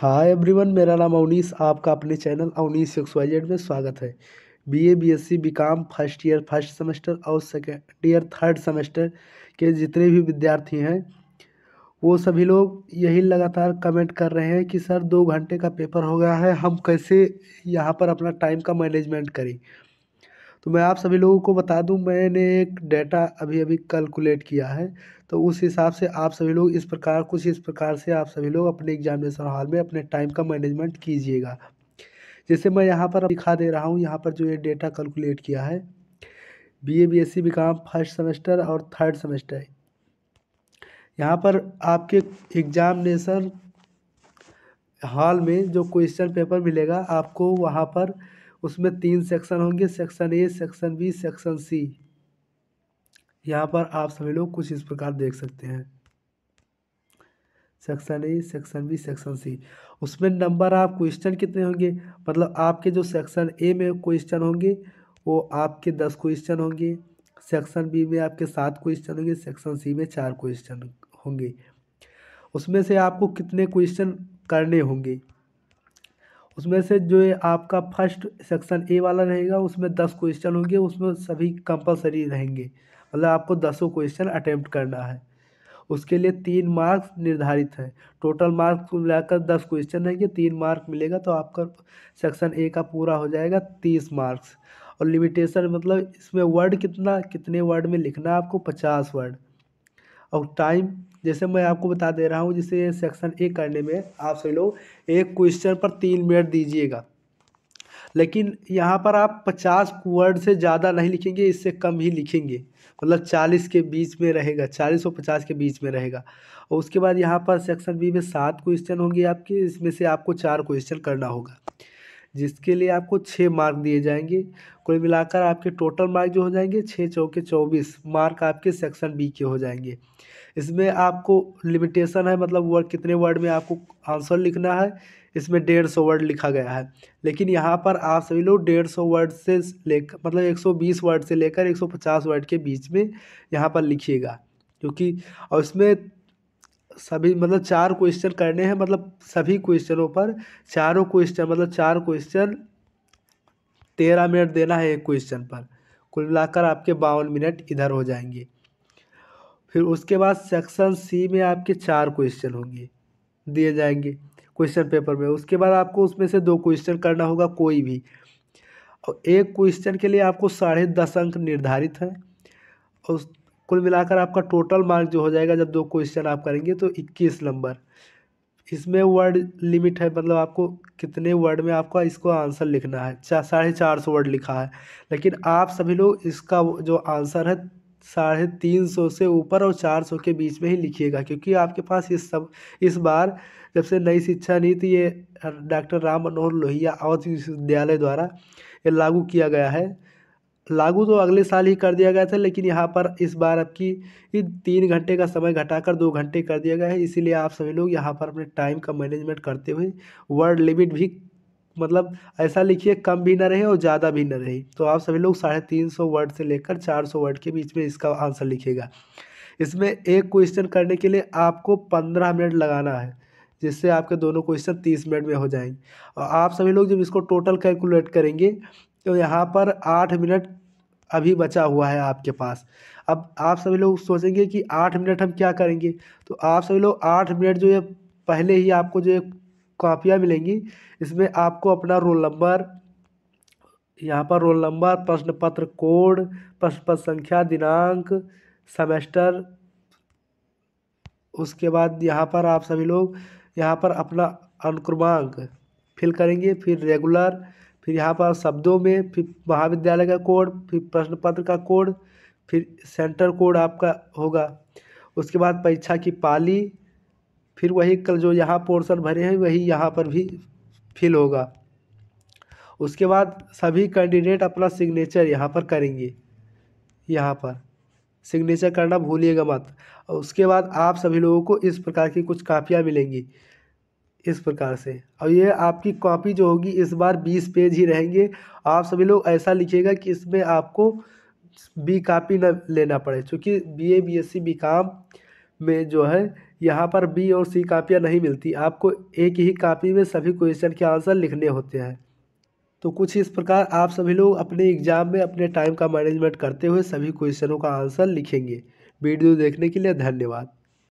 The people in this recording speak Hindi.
हाय एवरीवन मेरा नाम अवनीश आपका अपने channel Avneesh X Y Z में स्वागत है BA BSc BCom first year first semester और सेकेंड ईयर थर्ड सेमेस्टर के जितने भी विद्यार्थी हैं वो सभी लोग यही लगातार कमेंट कर रहे हैं कि सर दो घंटे का पेपर हो गया है हम कैसे यहाँ पर अपना टाइम का मैनेजमेंट करें तो मैं आप सभी लोगों को बता दूं मैंने एक डेटा अभी अभी कैलकुलेट किया है तो उस हिसाब से आप सभी लोग इस प्रकार कुछ इस प्रकार से आप सभी लोग अपने एग्जामिनेशन हॉल में अपने टाइम का मैनेजमेंट कीजिएगा जैसे मैं यहाँ पर दिखा दे रहा हूँ यहाँ पर जो ये डेटा कैलकुलेट किया है B A B S C first semester और थर्ड सेमेस्टर यहाँ पर आपके एग्जामिनेशन हॉल में जो क्वेश्चन पेपर मिलेगा आपको वहाँ पर उसमें तीन सेक्शन होंगे section A section B section C यहाँ पर आप सभी लोग कुछ इस प्रकार देख सकते हैं section A section B section C उसमें नंबर आप क्वेश्चन कितने होंगे मतलब आपके जो सेक्शन ए में क्वेश्चन होंगे वो आपके दस क्वेश्चन होंगे सेक्शन बी में आपके सात क्वेश्चन होंगे सेक्शन सी में चार क्वेश्चन होंगे उसमें से आपको कितने क्वेश्चन करने होंगे उसमें से जो ये आपका फर्स्ट सेक्शन ए वाला रहेगा उसमें दस क्वेश्चन होंगे उसमें सभी कंपलसरी रहेंगे मतलब आपको दसों क्वेश्चन अटैम्प्ट करना है उसके लिए तीन मार्क्स निर्धारित हैं टोटल मार्क्स को मिलाकर दस क्वेश्चन रहेंगे तीन मार्क मिलेगा तो आपका सेक्शन ए का पूरा हो जाएगा तीस मार्क्स और लिमिटेशन मतलब इसमें वर्ड कितना कितने वर्ड में लिखना है आपको पचास वर्ड और टाइम जैसे मैं आपको बता दे रहा हूँ जैसे सेक्शन ए करने में आप सभी लोग एक क्वेश्चन पर तीन मिनट दीजिएगा लेकिन यहाँ पर आप पचास वर्ड से ज़्यादा नहीं लिखेंगे इससे कम ही लिखेंगे मतलब चालीस के बीच में रहेगा चालीस और पचास के बीच में रहेगा और उसके बाद यहाँ पर सेक्शन बी में सात क्वेश्चन होंगे आपके इसमें से आपको चार क्वेश्चन करना होगा जिसके लिए आपको छः मार्क दिए जाएंगे कुल मिलाकर आपके टोटल मार्क जो हो जाएंगे छः चौके चौबीस मार्क आपके सेक्शन बी के हो जाएंगे इसमें आपको लिमिटेशन है मतलब वर्ड कितने वर्ड में आपको आंसर लिखना है इसमें डेढ़ सौ वर्ड लिखा गया है लेकिन यहाँ पर आप सभी लोग डेढ़ सौ वर्ड से लेकर मतलब एक सौ बीस वर्ड से लेकर एक सौ पचास वर्ड के बीच में यहाँ पर लिखिएगा क्योंकि और इसमें सभी मतलब चार क्वेश्चन करने हैं मतलब सभी क्वेश्चनों पर चारों क्वेश्चन मतलब चार क्वेश्चन तेरह मिनट देना है एक क्वेश्चन पर कुल मिलाकर आपके बावन मिनट इधर हो जाएंगे फिर उसके बाद सेक्शन सी में आपके चार क्वेश्चन होंगे दिए जाएंगे क्वेश्चन पेपर में उसके बाद आपको उसमें से दो क्वेश्चन करना होगा कोई भी और एक क्वेश्चन के लिए आपको साढ़े दस अंक निर्धारित हैं और कुल मिलाकर आपका टोटल मार्क जो हो जाएगा जब दो क्वेश्चन आप करेंगे तो इक्कीस नंबर इसमें वर्ड लिमिट है मतलब आपको कितने वर्ड में आपका इसको आंसर लिखना है चा साढ़े चार सौ वर्ड लिखा है लेकिन आप सभी लोग इसका जो आंसर है साढ़े तीन सौ से ऊपर और चार सौ के बीच में ही लिखिएगा क्योंकि आपके पास इस सब इस बार जब से नई शिक्षा नीति ये डॉक्टर राम मनोहर लोहिया अवध विश्वविद्यालय द्वारा ये लागू किया गया है लागू तो अगले साल ही कर दिया गया था लेकिन यहाँ पर इस बार आपकी तीन घंटे का समय घटाकर दो घंटे कर दिया गया है इसीलिए आप सभी लोग यहाँ पर अपने टाइम का मैनेजमेंट करते हुए वर्ड लिमिट भी मतलब ऐसा लिखिए कम भी ना रहे और ज़्यादा भी ना रहे तो आप सभी लोग साढ़े तीन सौ वर्ड से लेकर चार सौ वर्ड के बीच में इसका आंसर लिखेगा इसमें एक क्वेश्चन करने के लिए आपको पंद्रह मिनट लगाना है जिससे आपके दोनों क्वेश्चन तीस मिनट में हो जाएंगे और आप सभी लोग जब इसको टोटल कैलकुलेट करेंगे तो यहाँ पर आठ मिनट अभी बचा हुआ है आपके पास अब आप सभी लोग सोचेंगे कि आठ मिनट हम क्या करेंगे तो आप सभी लोग आठ मिनट जो है पहले ही आपको जो कापियाँ मिलेंगी इसमें आपको अपना रोल नंबर यहाँ पर रोल नंबर प्रश्न पत्र कोड प्रश्न पत्र संख्या दिनांक सेमेस्टर उसके बाद यहाँ पर आप सभी लोग यहाँ पर अपना अनुक्रमांक फिल करेंगे फिर रेगुलर फिर यहाँ पर शब्दों में फिर महाविद्यालय का कोड फिर प्रश्न पत्र का कोड फिर सेंटर कोड आपका होगा उसके बाद परीक्षा की पाली फिर वही कल जो यहाँ पोर्शन भरे हैं वही यहाँ पर भी फिल होगा उसके बाद सभी कैंडिडेट अपना सिग्नेचर यहाँ पर करेंगे यहाँ पर सिग्नेचर करना भूलिएगा मत और उसके बाद आप सभी लोगों को इस प्रकार की कुछ कापियाँ मिलेंगी इस प्रकार से अब ये आपकी कॉपी जो होगी इस बार बीस पेज ही रहेंगे आप सभी लोग ऐसा लिखिएगा कि इसमें आपको बी कापी न लेना पड़े क्योंकि B A B S C BCom में जो है यहाँ पर बी और सी कापियाँ नहीं मिलती आपको एक ही कापी में सभी क्वेश्चन के आंसर लिखने होते हैं तो कुछ इस प्रकार आप सभी लोग अपने एग्जाम में अपने टाइम का मैनेजमेंट करते हुए सभी क्वेश्चनों का आंसर लिखेंगे वीडियो देखने के लिए धन्यवाद